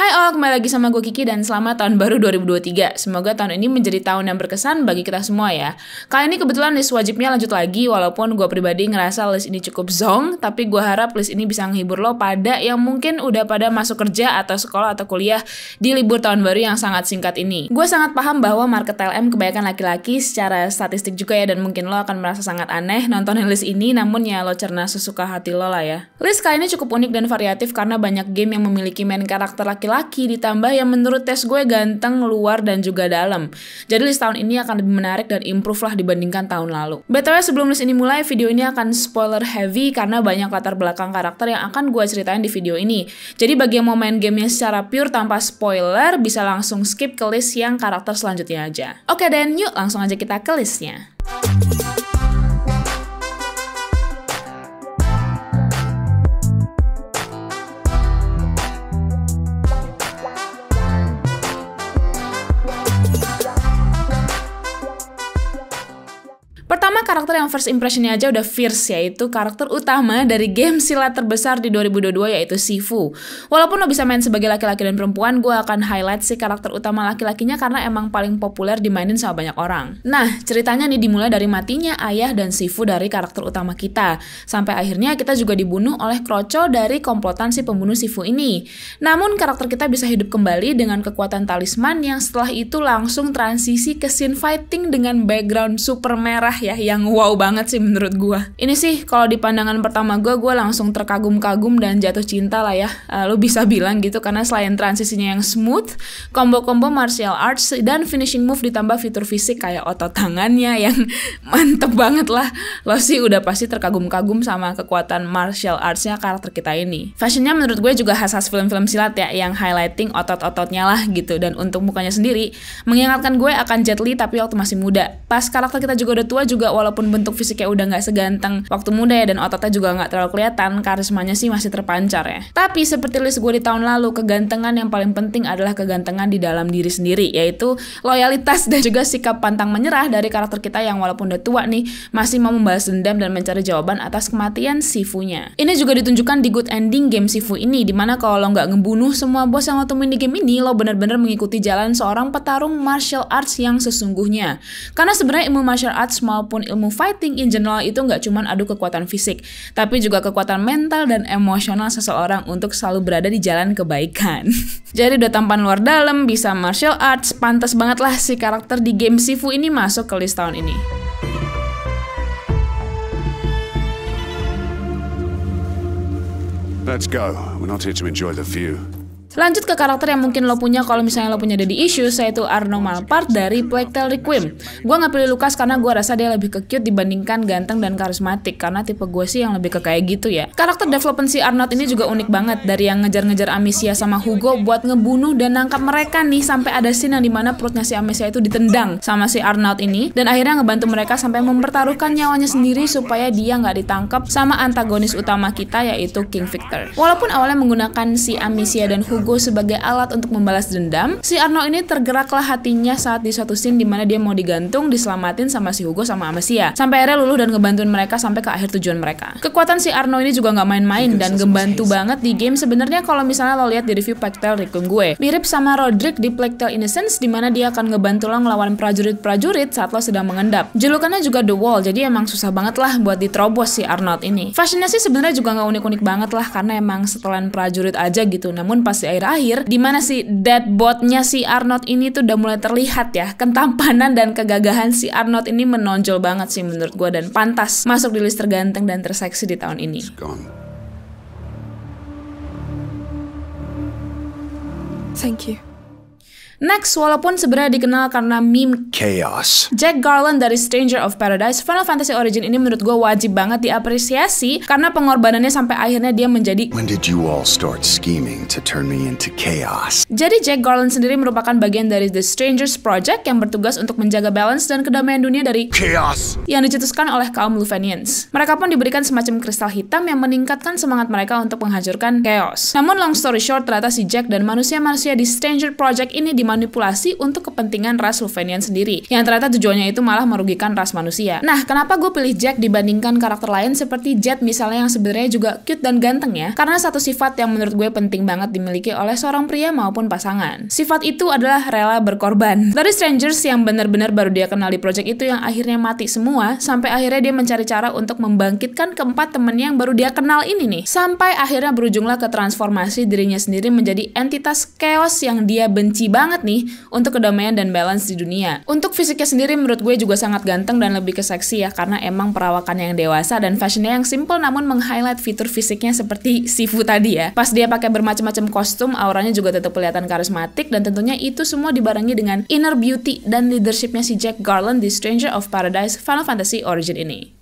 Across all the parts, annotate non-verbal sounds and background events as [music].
Hai all, kembali lagi sama gue Kiki dan selamat tahun baru 2023. Semoga tahun ini menjadi tahun yang berkesan bagi kita semua ya. Kali ini kebetulan list wajibnya lanjut lagi walaupun gue pribadi ngerasa list ini cukup zong, tapi gue harap list ini bisa menghibur lo pada yang mungkin udah pada masuk kerja atau sekolah atau kuliah di libur tahun baru yang sangat singkat ini. Gue sangat paham bahwa market TLM kebanyakan laki-laki secara statistik juga ya dan mungkin lo akan merasa sangat aneh nontonin list ini namun ya lo cerna sesuka hati lo lah ya. List kali ini cukup unik dan variatif karena banyak game yang memiliki main karakter laki-laki laki-laki ditambah yang menurut tes gue ganteng luar dan juga dalam. Jadi list tahun ini akan lebih menarik dan improve lah dibandingkan tahun lalu. BTW sebelum list ini mulai, video ini akan spoiler heavy karena banyak latar belakang karakter yang akan gue ceritain di video ini. Jadi bagi yang mau main gamenya secara pure tanpa spoiler, bisa langsung skip ke list yang karakter selanjutnya aja. Oke dan yuk langsung aja kita ke listnya. karakter yang first impressionnya aja udah fierce yaitu karakter utama dari game silat terbesar di 2022 yaitu Sifu. Walaupun lo bisa main sebagai laki-laki dan perempuan, gue akan highlight si karakter utama laki-lakinya karena emang paling populer dimainin sama banyak orang. Nah, ceritanya nih dimulai dari matinya ayah dan Sifu dari karakter utama kita. Sampai akhirnya kita juga dibunuh oleh Kroco dari komplotan si pembunuh Sifu ini. Namun karakter kita bisa hidup kembali dengan kekuatan talisman yang setelah itu langsung transisi ke scene fighting dengan background super merah ya yang yang wow banget sih menurut gue. Ini sih kalau di pandangan pertama gue, gue langsung terkagum-kagum dan jatuh cinta lah ya. Uh, eh, lo bisa bilang gitu karena selain transisinya yang smooth, combo-combo martial arts dan finishing move ditambah fitur fisik kayak otot tangannya yang [laughs] mantep banget lah. Lo sih udah pasti terkagum-kagum sama kekuatan martial artsnya karakter kita ini. Fashionnya menurut gue juga khas-khas film-film silat ya, yang highlighting otot-ototnya lah gitu. Dan untuk mukanya sendiri, mengingatkan gue akan Jet Li tapi waktu masih muda. Pas karakter kita juga udah tua juga walaupun walaupun bentuk fisiknya udah nggak seganteng waktu muda ya dan ototnya juga nggak terlalu kelihatan, karismanya sih masih terpancar ya. Tapi seperti list gue di tahun lalu, kegantengan yang paling penting adalah kegantengan di dalam diri sendiri, yaitu loyalitas dan juga sikap pantang menyerah dari karakter kita yang walaupun udah tua nih, masih mau membahas dendam dan mencari jawaban atas kematian Sifunya. Ini juga ditunjukkan di good ending game Sifu ini, dimana kalau lo nggak ngebunuh semua bos yang lo temuin di game ini, lo bener-bener mengikuti jalan seorang petarung martial arts yang sesungguhnya. Karena sebenarnya ilmu martial arts maupun ilmu fighting in general itu nggak cuma adu kekuatan fisik, tapi juga kekuatan mental dan emosional seseorang untuk selalu berada di jalan kebaikan. [laughs] Jadi udah tampan luar dalam, bisa martial arts, pantas banget lah si karakter di game Sifu ini masuk ke list tahun ini. Let's go. We're not here to enjoy the view. Lanjut ke karakter yang mungkin lo punya kalau misalnya lo punya daddy issues, yaitu Arno Malpart dari Plague Tale Requiem. Gue nggak pilih Lukas karena gue rasa dia lebih ke cute dibandingkan ganteng dan karismatik, karena tipe gue sih yang lebih ke kayak gitu ya. Karakter development si Arnold ini juga unik banget, dari yang ngejar-ngejar Amicia sama Hugo buat ngebunuh dan nangkap mereka nih, sampai ada scene yang dimana perutnya si Amicia itu ditendang sama si Arnold ini, dan akhirnya ngebantu mereka sampai mempertaruhkan nyawanya sendiri supaya dia nggak ditangkap sama antagonis utama kita yaitu King Victor. Walaupun awalnya menggunakan si Amicia dan Hugo Hugo sebagai alat untuk membalas dendam, si Arno ini tergeraklah hatinya saat di suatu scene dimana dia mau digantung, diselamatin sama si Hugo sama Amasia. Sampai akhirnya luluh dan ngebantuin mereka sampai ke akhir tujuan mereka. Kekuatan si Arno ini juga nggak main-main dan ngebantu banget di game sebenarnya kalau misalnya lo lihat di review Tale Requiem gue. Mirip sama Roderick di Plague Tale Innocence dimana dia akan ngebantu lo ngelawan prajurit-prajurit saat lo sedang mengendap. Julukannya juga The Wall, jadi emang susah banget lah buat diterobos si Arnold ini. Fashionnya sih sebenarnya juga nggak unik-unik banget lah karena emang setelan prajurit aja gitu. Namun pas si akhir-akhir di mana si botnya si Arnold ini tuh udah mulai terlihat ya kentampanan dan kegagahan si Arnold ini menonjol banget sih menurut gue dan pantas masuk di list terganteng dan terseksi di tahun ini. Thank you. Next, walaupun sebenarnya dikenal karena meme chaos, Jack Garland dari Stranger of Paradise, Final Fantasy Origin ini menurut gue wajib banget diapresiasi karena pengorbanannya sampai akhirnya dia menjadi When did you all start scheming to turn me into chaos? Jadi Jack Garland sendiri merupakan bagian dari The Strangers Project yang bertugas untuk menjaga balance dan kedamaian dunia dari chaos yang dicetuskan oleh kaum Luvenians. Mereka pun diberikan semacam kristal hitam yang meningkatkan semangat mereka untuk menghancurkan chaos. Namun long story short, ternyata si Jack dan manusia-manusia di Stranger Project ini di dimanipulasi untuk kepentingan ras Luvenian sendiri, yang ternyata tujuannya itu malah merugikan ras manusia. Nah, kenapa gue pilih Jack dibandingkan karakter lain seperti Jet misalnya yang sebenarnya juga cute dan ganteng ya? Karena satu sifat yang menurut gue penting banget dimiliki oleh seorang pria maupun pasangan. Sifat itu adalah rela berkorban. [laughs] Dari strangers yang benar-benar baru dia kenal di project itu yang akhirnya mati semua, sampai akhirnya dia mencari cara untuk membangkitkan keempat temennya yang baru dia kenal ini nih. Sampai akhirnya berujunglah ke transformasi dirinya sendiri menjadi entitas chaos yang dia benci banget banget nih untuk kedamaian dan balance di dunia. Untuk fisiknya sendiri menurut gue juga sangat ganteng dan lebih ke seksi ya karena emang perawakannya yang dewasa dan fashionnya yang simple namun meng-highlight fitur fisiknya seperti Sifu tadi ya. Pas dia pakai bermacam-macam kostum, auranya juga tetap kelihatan karismatik dan tentunya itu semua dibarengi dengan inner beauty dan leadershipnya si Jack Garland di Stranger of Paradise Final Fantasy Origin ini.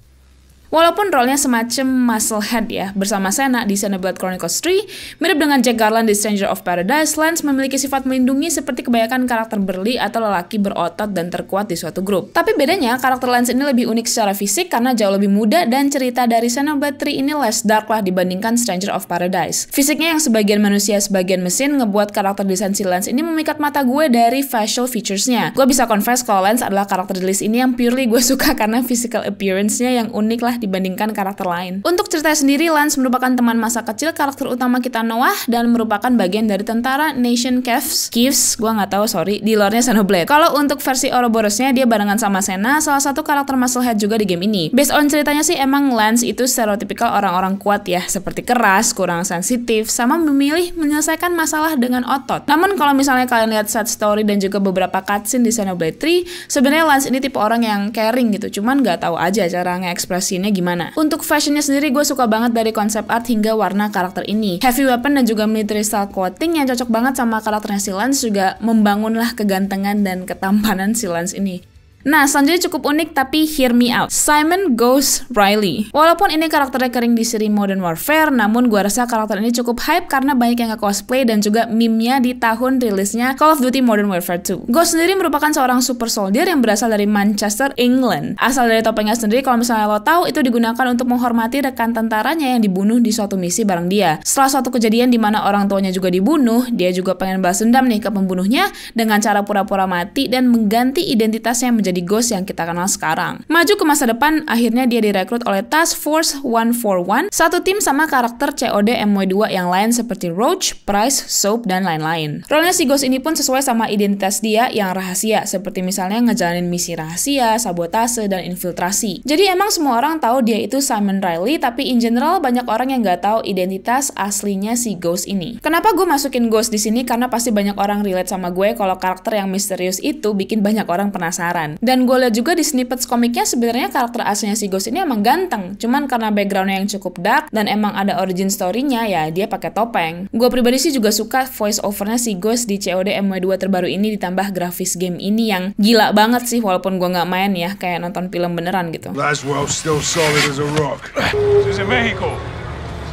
Walaupun role semacam muscle head ya, bersama Sena di Xenoblade Chronicles 3, mirip dengan Jack Garland di Stranger of Paradise, Lance memiliki sifat melindungi seperti kebanyakan karakter berli atau lelaki berotot dan terkuat di suatu grup. Tapi bedanya, karakter Lance ini lebih unik secara fisik karena jauh lebih muda dan cerita dari Xenoblade 3 ini less dark lah dibandingkan Stranger of Paradise. Fisiknya yang sebagian manusia, sebagian mesin, ngebuat karakter desain si Lance ini memikat mata gue dari facial features-nya. Gue bisa confess kalau Lance adalah karakter di list ini yang purely gue suka karena physical appearance-nya yang unik lah dibandingkan karakter lain. Untuk cerita sendiri, Lance merupakan teman masa kecil karakter utama kita Noah dan merupakan bagian dari tentara Nation Caves. Caves, gua nggak tahu sorry, di lore-nya Xenoblade. Kalau untuk versi Ouroborosnya dia barengan sama Sena, salah satu karakter musclehead juga di game ini. Based on ceritanya sih emang Lance itu stereotipikal orang-orang kuat ya, seperti keras, kurang sensitif, sama memilih menyelesaikan masalah dengan otot. Namun kalau misalnya kalian lihat side story dan juga beberapa cutscene di Xenoblade 3, sebenarnya Lance ini tipe orang yang caring gitu, cuman nggak tahu aja cara ini desainnya gimana. Untuk fashionnya sendiri gue suka banget dari konsep art hingga warna karakter ini. Heavy weapon dan juga military style clothing yang cocok banget sama karakternya si Lance juga membangunlah kegantengan dan ketampanan si ini. Nah, selanjutnya cukup unik tapi hear me out. Simon Goes Riley. Walaupun ini karakternya kering di seri Modern Warfare, namun gua rasa karakter ini cukup hype karena banyak yang nge-cosplay dan juga meme-nya di tahun rilisnya Call of Duty Modern Warfare 2. Ghost sendiri merupakan seorang super soldier yang berasal dari Manchester, England. Asal dari topengnya sendiri, kalau misalnya lo tahu, itu digunakan untuk menghormati rekan tentaranya yang dibunuh di suatu misi bareng dia. Setelah suatu kejadian di mana orang tuanya juga dibunuh, dia juga pengen balas dendam nih ke pembunuhnya dengan cara pura-pura mati dan mengganti identitasnya menjadi menjadi Ghost yang kita kenal sekarang. Maju ke masa depan, akhirnya dia direkrut oleh Task Force 141, satu tim sama karakter COD MW2 yang lain seperti Roach, Price, Soap, dan lain-lain. Rolnya si Ghost ini pun sesuai sama identitas dia yang rahasia, seperti misalnya ngejalanin misi rahasia, sabotase, dan infiltrasi. Jadi emang semua orang tahu dia itu Simon Riley, tapi in general banyak orang yang nggak tahu identitas aslinya si Ghost ini. Kenapa gue masukin Ghost di sini? Karena pasti banyak orang relate sama gue kalau karakter yang misterius itu bikin banyak orang penasaran. Dan gue liat juga di snippets komiknya sebenarnya karakter aslinya si Ghost ini emang ganteng, cuman karena backgroundnya yang cukup dark dan emang ada origin story-nya ya dia pakai topeng. Gue pribadi sih juga suka voice overnya si Ghost di COD MW2 terbaru ini ditambah grafis game ini yang gila banget sih walaupun gue nggak main ya kayak nonton film beneran gitu. Laswell still solid as a rock. This is Mexico.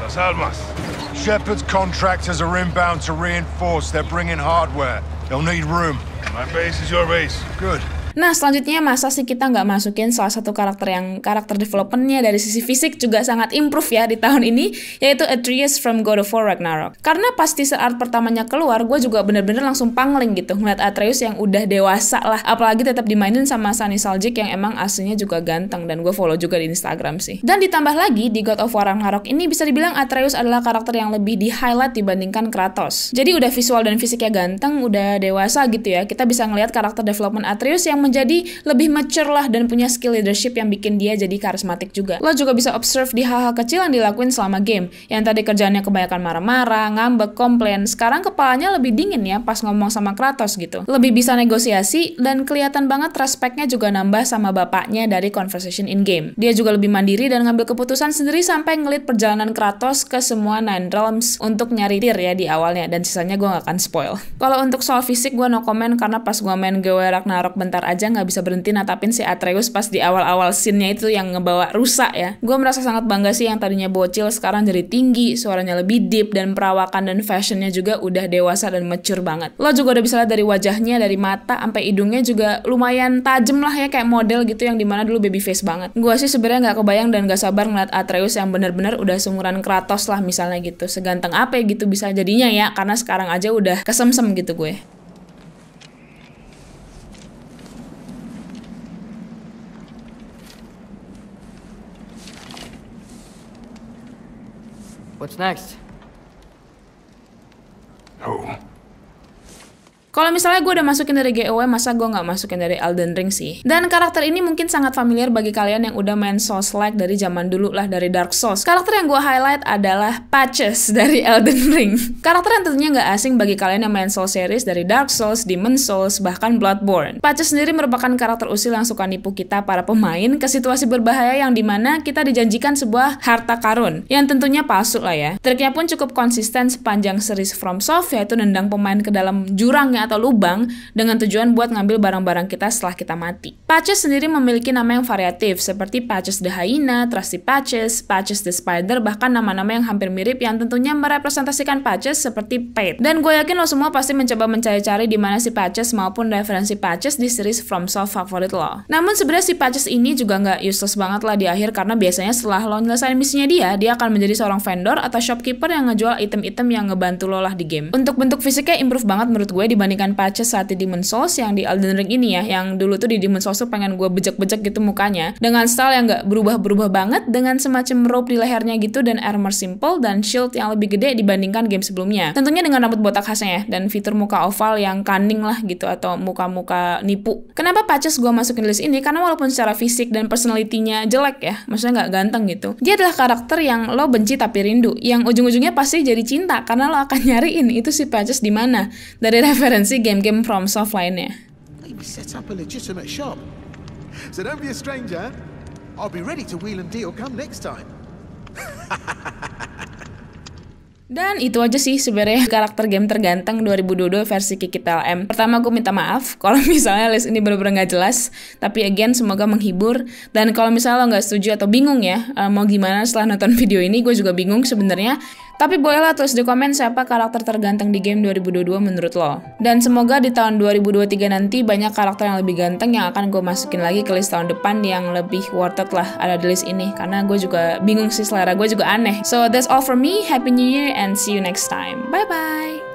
Las Almas. Shepard's contractors are inbound to reinforce. They're bringing hardware. They'll need room. My base is your base. Good. Nah selanjutnya masa sih kita nggak masukin salah satu karakter yang karakter developmentnya dari sisi fisik juga sangat improve ya di tahun ini yaitu Atreus from God of War Ragnarok. Karena pasti saat pertamanya keluar gue juga bener-bener langsung pangling gitu ngeliat Atreus yang udah dewasa lah apalagi tetap dimainin sama Sunny Saljik yang emang aslinya juga ganteng dan gue follow juga di Instagram sih. Dan ditambah lagi di God of War Ragnarok ini bisa dibilang Atreus adalah karakter yang lebih di highlight dibandingkan Kratos. Jadi udah visual dan fisiknya ganteng, udah dewasa gitu ya. Kita bisa ngeliat karakter development Atreus yang menjadi lebih mature lah dan punya skill leadership yang bikin dia jadi karismatik juga. Lo juga bisa observe di hal-hal kecil yang dilakuin selama game. Yang tadi kerjaannya kebanyakan marah-marah, ngambek, komplain, sekarang kepalanya lebih dingin ya pas ngomong sama Kratos gitu. Lebih bisa negosiasi dan kelihatan banget respeknya juga nambah sama bapaknya dari conversation in game. Dia juga lebih mandiri dan ngambil keputusan sendiri sampai ngelit perjalanan Kratos ke semua Nine Realms untuk nyari tir ya di awalnya dan sisanya gue gak akan spoil. Kalau untuk soal fisik gue no comment karena pas gue main GW Ragnarok bentar aja aja nggak bisa berhenti natapin si Atreus pas di awal-awal scene-nya itu yang ngebawa rusak ya. Gue merasa sangat bangga sih yang tadinya bocil sekarang jadi tinggi, suaranya lebih deep dan perawakan dan fashionnya juga udah dewasa dan mature banget. Lo juga udah bisa lihat dari wajahnya, dari mata, sampai hidungnya juga lumayan tajem lah ya kayak model gitu yang dimana dulu baby face banget. Gue sih sebenarnya nggak kebayang dan gak sabar ngeliat Atreus yang bener-bener udah seumuran Kratos lah misalnya gitu. Seganteng apa ya gitu bisa jadinya ya karena sekarang aja udah kesemsem gitu gue. What's next? Who? Kalau misalnya gue udah masukin dari GOW, e, masa gue nggak masukin dari Elden Ring sih? Dan karakter ini mungkin sangat familiar bagi kalian yang udah main Souls-like dari zaman dulu lah, dari Dark Souls. Karakter yang gue highlight adalah Patches [laughs] dari Elden Ring. karakter yang tentunya nggak asing bagi kalian yang main Souls series dari Dark Souls, Demon Souls, bahkan Bloodborne. Patches sendiri merupakan karakter usil yang suka nipu kita para pemain ke situasi berbahaya yang dimana kita dijanjikan sebuah harta karun, yang tentunya palsu lah ya. Triknya pun cukup konsisten sepanjang series From Soft, yaitu nendang pemain ke dalam jurang yang atau lubang dengan tujuan buat ngambil barang-barang kita setelah kita mati. Patches sendiri memiliki nama yang variatif, seperti Patches the Hyena, Trusty Patches, Patches the Spider, bahkan nama-nama yang hampir mirip yang tentunya merepresentasikan Patches seperti Pate. Dan gue yakin lo semua pasti mencoba mencari-cari di mana si Patches maupun referensi Patches di series From Soft favorit lo. Namun sebenarnya si Patches ini juga nggak useless banget lah di akhir karena biasanya setelah lo nyelesain misinya dia, dia akan menjadi seorang vendor atau shopkeeper yang ngejual item-item yang ngebantu lo lah di game. Untuk bentuk fisiknya improve banget menurut gue dibanding pernikahan Pace saat di Demon Souls yang di Elden Ring ini ya, yang dulu tuh di Demon Souls tuh pengen gue bejek-bejek gitu mukanya, dengan style yang gak berubah-berubah banget, dengan semacam rope di lehernya gitu dan armor simple dan shield yang lebih gede dibandingkan game sebelumnya. Tentunya dengan rambut botak khasnya ya, dan fitur muka oval yang cunning lah gitu, atau muka-muka nipu. Kenapa Patches gue masukin list ini? Karena walaupun secara fisik dan personalitinya jelek ya, maksudnya gak ganteng gitu, dia adalah karakter yang lo benci tapi rindu, yang ujung-ujungnya pasti jadi cinta, karena lo akan nyariin itu si Patches di mana. Dari [laughs] referensi sih si game-game FromSoft lainnya. set Dan itu aja sih sebenarnya karakter game terganteng 2022 versi Kiki TLM. Pertama aku minta maaf [laughs] kalau misalnya list ini bener-bener nggak jelas, tapi again semoga menghibur. Dan kalau misalnya lo nggak setuju atau bingung ya eh, mau gimana setelah nonton video ini, gue juga bingung sebenarnya. Tapi bolehlah tulis di komen siapa karakter terganteng di game 2022 menurut lo. Dan semoga di tahun 2023 nanti banyak karakter yang lebih ganteng yang akan gue masukin lagi ke list tahun depan yang lebih worth it lah ada di list ini. Karena gue juga bingung sih selera gue juga aneh. So that's all for me. Happy New Year and see you next time. Bye-bye.